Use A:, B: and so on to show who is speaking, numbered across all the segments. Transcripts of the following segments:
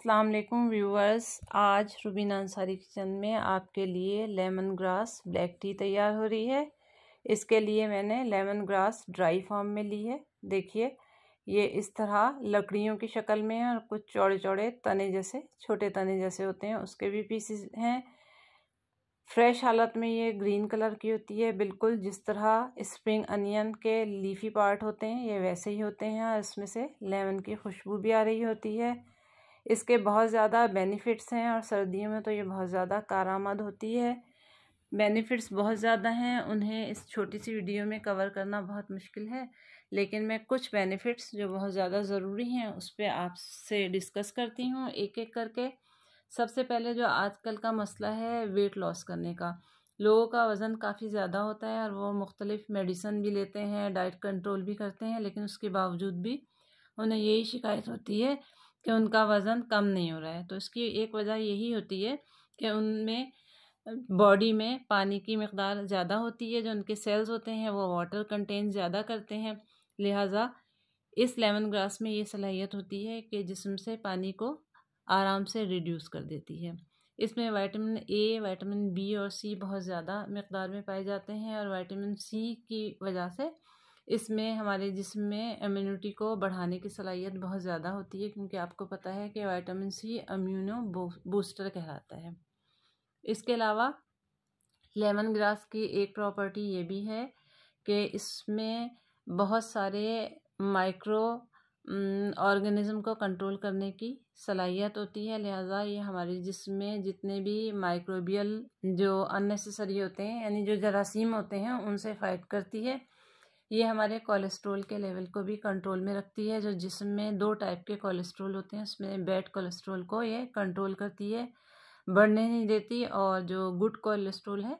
A: अस्सलाम वालेकुम व्यूवर्स आज रुबीना अंसारी किचन में आपके लिए लेमन ग्रास ब्लैक टी तैयार हो रही है इसके लिए मैंने लेमन ग्रास ड्राई फॉर्म में ली है देखिए ये इस तरह लकड़ियों की शक्ल में है और कुछ चौड़े चौड़े तने जैसे छोटे तने जैसे होते हैं उसके भी पीसेस हैं फ्रेश हालत में ये ग्रीन कलर की होती है बिल्कुल जिस तरह स्प्रिंग अनियन के लीफी पार्ट होते हैं ये वैसे ही होते हैं और इसमें से लेमन की खुशबू भी आ रही होती है इसके बहुत ज़्यादा बेनिफिट्स हैं और सर्दियों में तो ये बहुत ज़्यादा कारामद होती है बेनिफिट्स बहुत ज़्यादा हैं उन्हें इस छोटी सी वीडियो में कवर करना बहुत मुश्किल है लेकिन मैं कुछ बेनिफिट्स जो बहुत ज़्यादा ज़रूरी हैं उस पर आपसे डिस्कस करती हूँ एक एक करके सबसे पहले जो आजकल का मसला है वेट लॉस करने का लोगों का वज़न काफ़ी ज़्यादा होता है और वो मुख्तलिफ़ मेडिसन भी लेते हैं डाइट कंट्रोल भी करते हैं लेकिन उसके बावजूद भी उन्हें यही शिकायत होती है कि उनका वज़न कम नहीं हो रहा है तो इसकी एक वजह यही होती है कि उनमें बॉडी में पानी की मकदार ज़्यादा होती है जो उनके सेल्स होते हैं वो वाटर कंटेन ज़्यादा करते हैं लिहाजा इस लेमन ग्रास में ये सलाहियत होती है कि जिसम से पानी को आराम से रिड्यूस कर देती है इसमें विटामिन ए विटामिन बी और सी बहुत ज़्यादा मकदार में पाए जाते हैं और विटामिन सी की वजह से इसमें हमारे जिसम में इम्यूनिटी को बढ़ाने की सलाहियत बहुत ज़्यादा होती है क्योंकि आपको पता है कि वाइटामिन सी अम्यूनो बूस्टर कहलाता है इसके अलावा लेमन ग्रास की एक प्रॉपर्टी ये भी है कि इसमें बहुत सारे माइक्रो ऑर्गेनिज़म mm, को कंट्रोल करने की सलाहियत होती है लिहाजा ये हमारे जिसम में जितने भी माइक्रोबियल जो अननेसेसरी होते हैं यानी जो जरासीम होते हैं उनसे फ़ाइट करती है ये हमारे कोलेस्ट्रॉल के लेवल को भी कंट्रोल में रखती है जो जिसम में दो टाइप के कोलेस्ट्रॉल होते हैं उसमें बैड कोलेस्ट्रॉल को ये कंट्रोल करती है बढ़ने नहीं देती और जो गुड कोलेस्ट्रॉल है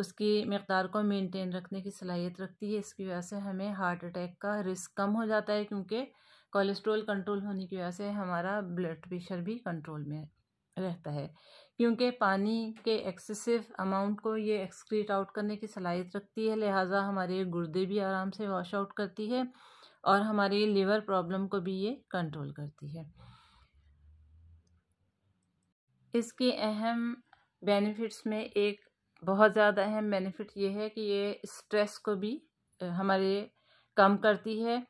A: उसकी मकदार को मेनटेन रखने की सलाहियत रखती है इसकी वजह से हमें हार्ट अटैक का रिस्क कम हो जाता है क्योंकि कोलेस्ट्रॉल कंट्रोल होने की वजह से हमारा ब्लड प्रेशर भी कंट्रोल में रहता है क्योंकि पानी के एक्सेसिव अमाउंट को ये एक्सक्रीट आउट करने की सलाहियत रखती है लिहाजा हमारे गुर्दे भी आराम से वॉश आउट करती है और हमारे लीवर प्रॉब्लम को भी ये कंट्रोल करती है इसके अहम बेनिफिट्स में एक बहुत ज़्यादा अहम बेनिफिट ये है कि ये स्ट्रेस को भी हमारे कम करती है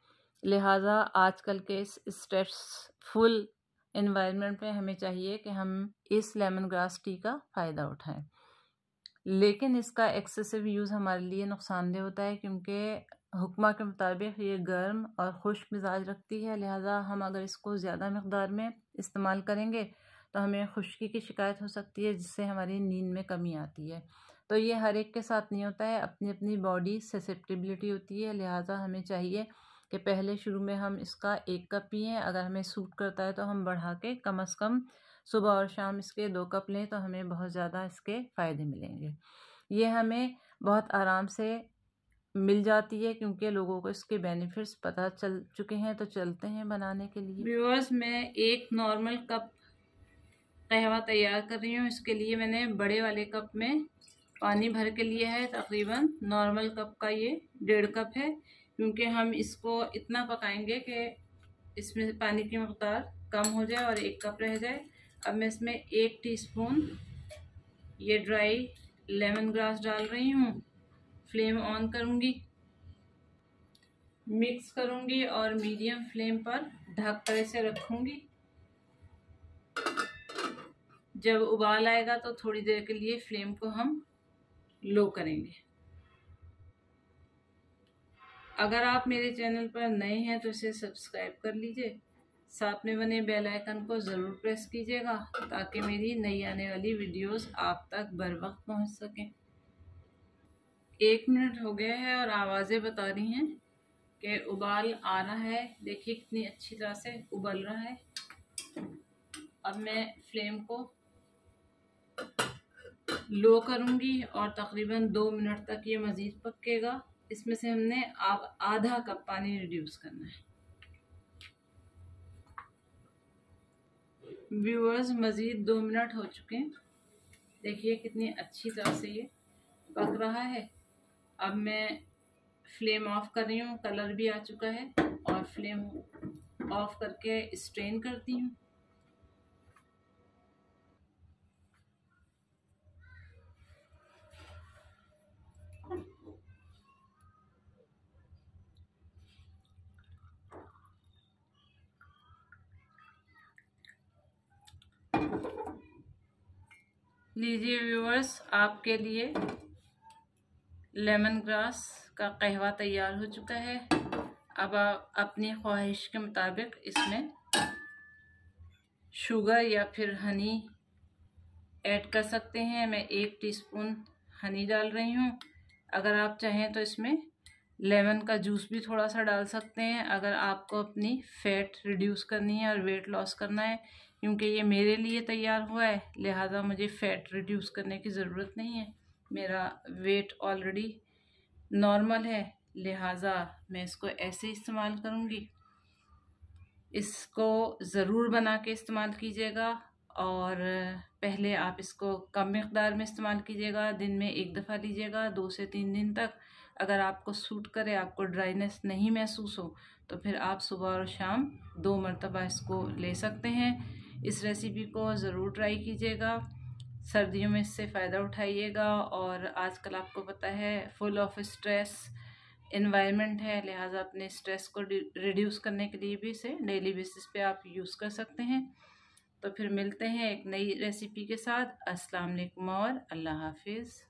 A: लिहाजा आजकल के इस स्ट्रेसफुल इन्वायरमेंट में हमें चाहिए कि हम इस लेमन ग्रास टी का फ़ायदा उठाएं लेकिन इसका एक्सेसिव यूज़ हमारे लिए नुकसानदेह होता है क्योंकि हुक्मा के मुताबिक ये गर्म और खुश मिजाज रखती है लिहाजा हम अगर इसको ज़्यादा मकदार में इस्तेमाल करेंगे तो हमें खुशकी की शिकायत हो सकती है जिससे हमारी नींद में कमी आती है तो ये हर एक के साथ नहीं होता है अपनी अपनी बॉडी सेसेप्टिबिलिटी होती है लिहाजा हमें चाहिए कि पहले शुरू में हम इसका एक कप पिए अगर हमें सूट करता है तो हम बढ़ा के कम अज़ कम सुबह और शाम इसके दो कप लें तो हमें बहुत ज़्यादा इसके फ़ायदे मिलेंगे ये हमें बहुत आराम से मिल जाती है क्योंकि लोगों को इसके बेनिफिट्स पता चल चुके हैं तो चलते हैं बनाने के लिए व्यूअर्स मैं एक नॉर्मल कप कहवा तैयार कर रही हूँ इसके लिए मैंने बड़े वाले कप में पानी भर के लिए है तकरीबन नॉर्मल कप का ये डेढ़ कप है क्योंकि हम इसको इतना पकाएंगे कि इसमें पानी की मकदार कम हो जाए और एक कप रह जाए अब मैं इसमें एक टीस्पून ये ड्राई लेमन ग्रास डाल रही हूँ फ्लेम ऑन करूँगी मिक्स करूँगी और मीडियम फ्लेम पर ढक कर इसे रखूँगी जब उबाल आएगा तो थोड़ी देर के लिए फ्लेम को हम लो करेंगे अगर आप मेरे चैनल पर नए हैं तो इसे सब्सक्राइब कर लीजिए साथ में बने बेल आइकन को ज़रूर प्रेस कीजिएगा ताकि मेरी नई आने वाली वीडियोस आप तक बर वक्त पहुँच सकें एक मिनट हो गया है और आवाज़ें बता रही हैं कि उबाल आ रहा है देखिए कितनी अच्छी तरह से उबल रहा है अब मैं फ्लेम को लो करूँगी और तकरीबन दो मिनट तक ये मज़ीद पकेगा इसमें से हमने आधा कप पानी रिड्यूस करना है व्यूअर्स मज़ीद दो मिनट हो चुके हैं देखिए कितनी अच्छी तरह से ये पक रहा है अब मैं फ्लेम ऑफ कर रही हूँ कलर भी आ चुका है और फ्लेम ऑफ करके स्ट्रेन करती हूँ लीजिए व्यूअर्स आपके लिए लेमन ग्रास का कहवा तैयार हो चुका है अब आप अपनी ख्वाहिश के मुताबिक इसमें शुगर या फिर हनी ऐड कर सकते हैं मैं एक टीस्पून हनी डाल रही हूँ अगर आप चाहें तो इसमें लेमन का जूस भी थोड़ा सा डाल सकते हैं अगर आपको अपनी फ़ैट रिड्यूस करनी है और वेट लॉस करना है क्योंकि ये मेरे लिए तैयार हुआ है लिहाजा मुझे फ़ैट रिड्यूस करने की ज़रूरत नहीं है मेरा वेट ऑलरेडी नॉर्मल है लिहाजा मैं इसको ऐसे इस्तेमाल करूँगी इसको ज़रूर बना के इस्तेमाल कीजिएगा और पहले आप इसको कम मकदार में इस्तेमाल कीजिएगा दिन में एक दफ़ा लीजिएगा दो से तीन दिन तक अगर आपको सूट करे आपको ड्राइनेस नहीं महसूस हो तो फिर आप सुबह और शाम दो मरतबा इसको ले सकते हैं इस रेसिपी को ज़रूर ट्राई कीजिएगा सर्दियों में इससे फ़ायदा उठाइएगा और आजकल आपको पता है फुल ऑफ स्ट्रेस इन्वायरमेंट है लिहाजा अपने स्ट्रेस को रिड्यूस करने के लिए भी इसे डेली बेसिस पे आप यूज़ कर सकते हैं तो फिर मिलते हैं एक नई रेसिपी के साथ अस्सलाम वालेकुम और अल्लाह हाफिज़